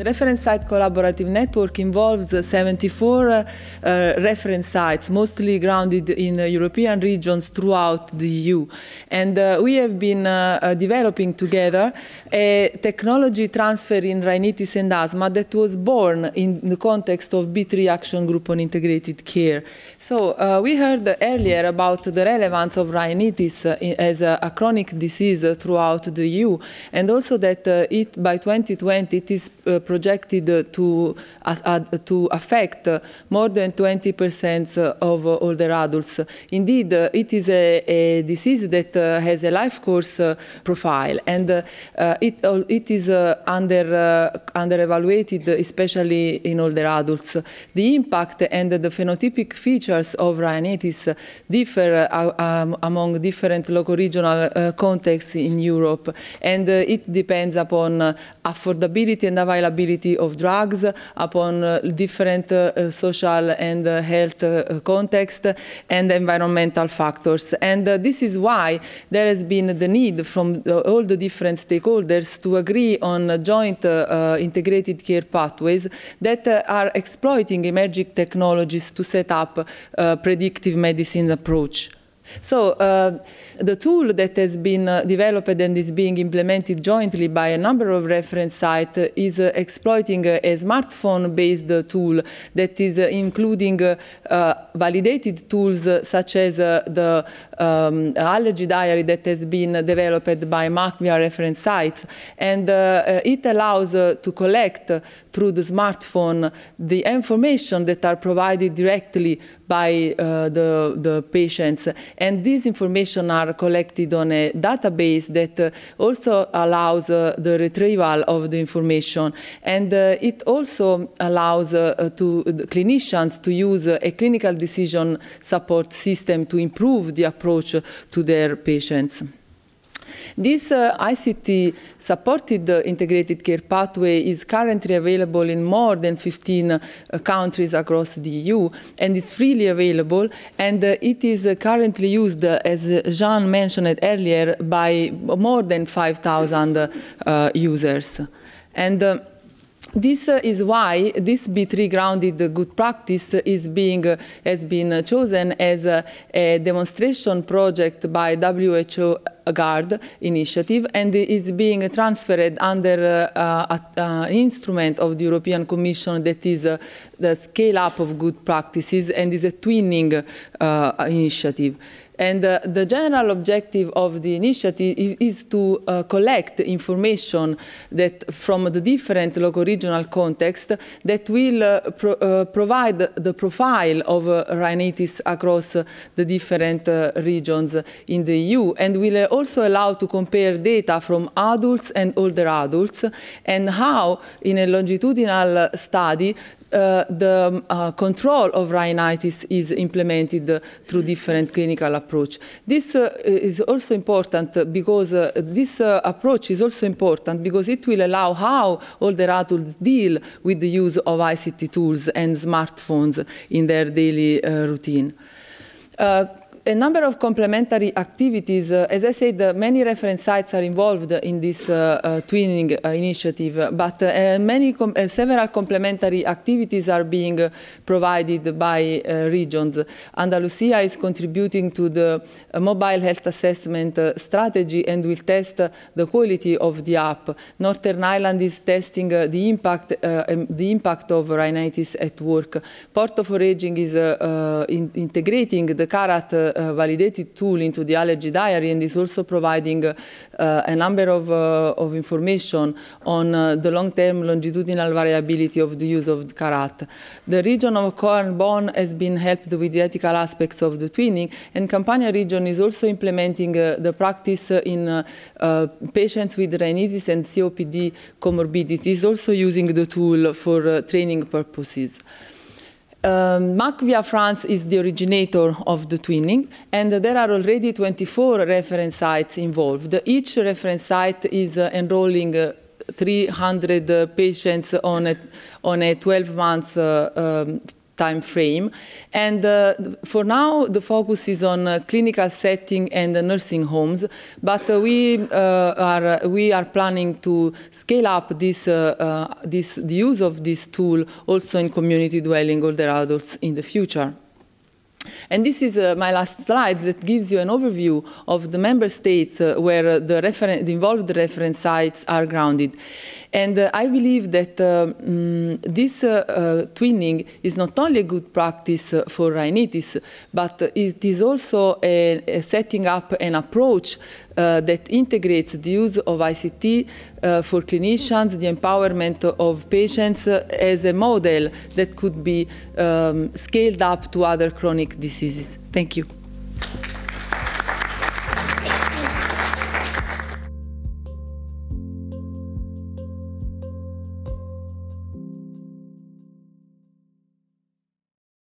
The reference site collaborative network involves 74 uh, uh, reference sites, mostly grounded in uh, European regions throughout the EU. And uh, we have been uh, uh, developing together a technology transfer in rhinitis and asthma that was born in the context of B3 Action Group on Integrated Care. So we heard earlier about the relevance of rhinitis as a, a, chronic disease throughout the EU, and also that it by 2020 it is projected to, uh, uh, to affect more than 20% of older adults. Indeed, it is a, a disease that uh, has a life course profile, and it, it is under, under evaluated, especially in older adults. The impact and the phenotypic features of rhinitis differ um, among different local regional uh, contexts in Europe, and uh, it depends upon affordability and availability availability of drugs upon uh, different uh, social and uh, health context and environmental factors. And this is why there has been the need from all the different stakeholders to agree on joint integrated care pathways that are exploiting emerging technologies to set up predictive medicine approach. So uh, the tool that has been uh, developed and is being implemented jointly by a number of reference sites uh, is uh, exploiting uh, a smartphone-based tool that is uh, including validated tools such as the um, allergy diary that has been developed by via reference sites. And it allows to collect through the smartphone the information that are provided directly by uh, the, the patients. And these information are collected on a database that uh, also allows uh, the retrieval of the information. And it also allows to clinicians to use a clinical decision support system to improve the approach to their patients. This uh, ICT supported uh, integrated care pathway is currently available in more than 15 uh, countries across the EU and is freely available and uh, it is uh, currently used uh, as Jean mentioned earlier by more than 5,000 users. And this uh, is why this B3 grounded good practice is being, has been chosen as a, a demonstration project by WHO Guard initiative and is being transferred under uh, an instrument of the European Commission that is uh, the scale up of good practices and is a twinning uh, initiative. And uh, the general objective of the initiative is to uh, collect information that from the different local regional context that will uh, pro provide the profile of rhinitis across the different regions in the EU and will also allowed to compare data from adults and older adults and how in a longitudinal study uh, the uh, control of rhinitis is implemented uh, through different clinical approach. This uh, is also important because uh, this uh, approach is also important because it will allow how older adults deal with the use of ICT tools and smartphones in their daily routine a number of complementary activities. Uh, as I said, uh, many reference sites are involved in this uh, uh, twinning uh, initiative, but many com several complementary activities are being provided by regions. Andalusia is contributing to the mobile health assessment strategy and will test the quality of the app. Northern Ireland is testing the impact um, the impact of rhinitis at work. Porto for Aging is in integrating the CARAT uh, validated tool into the allergy diary and is also providing uh, a number of, uh, of information on the long-term longitudinal variability of the use of carat. The region of Cornbone has been helped with the ethical aspects of the twinning and Campania region is also implementing the practice in patients with rhinitis and COPD comorbidities, also using the tool for training purposes. Um, Macvia France is the originator of the twinning, and there are already 24 reference sites involved. Each reference site is uh, enrolling uh, 300 uh, patients on a, on a 12 month uh, um, time frame. And uh, for now, the focus is on uh, clinical setting and uh, nursing homes, but uh, we, uh, are, uh, we are planning to scale up this, this, the use of this tool also in community dwelling older adults in the future. And this is uh, my last slide that gives you an overview of the member states uh, where uh, the, the, involved reference sites are grounded. And uh, I believe that uh, mm, this uh, twinning is not only a good practice for rhinitis, but it is also a, a setting up an approach that integrates the use of ICT for clinicians, the empowerment of patients as a model that could be um, scaled up to other chronic diseases diseases. Thank you.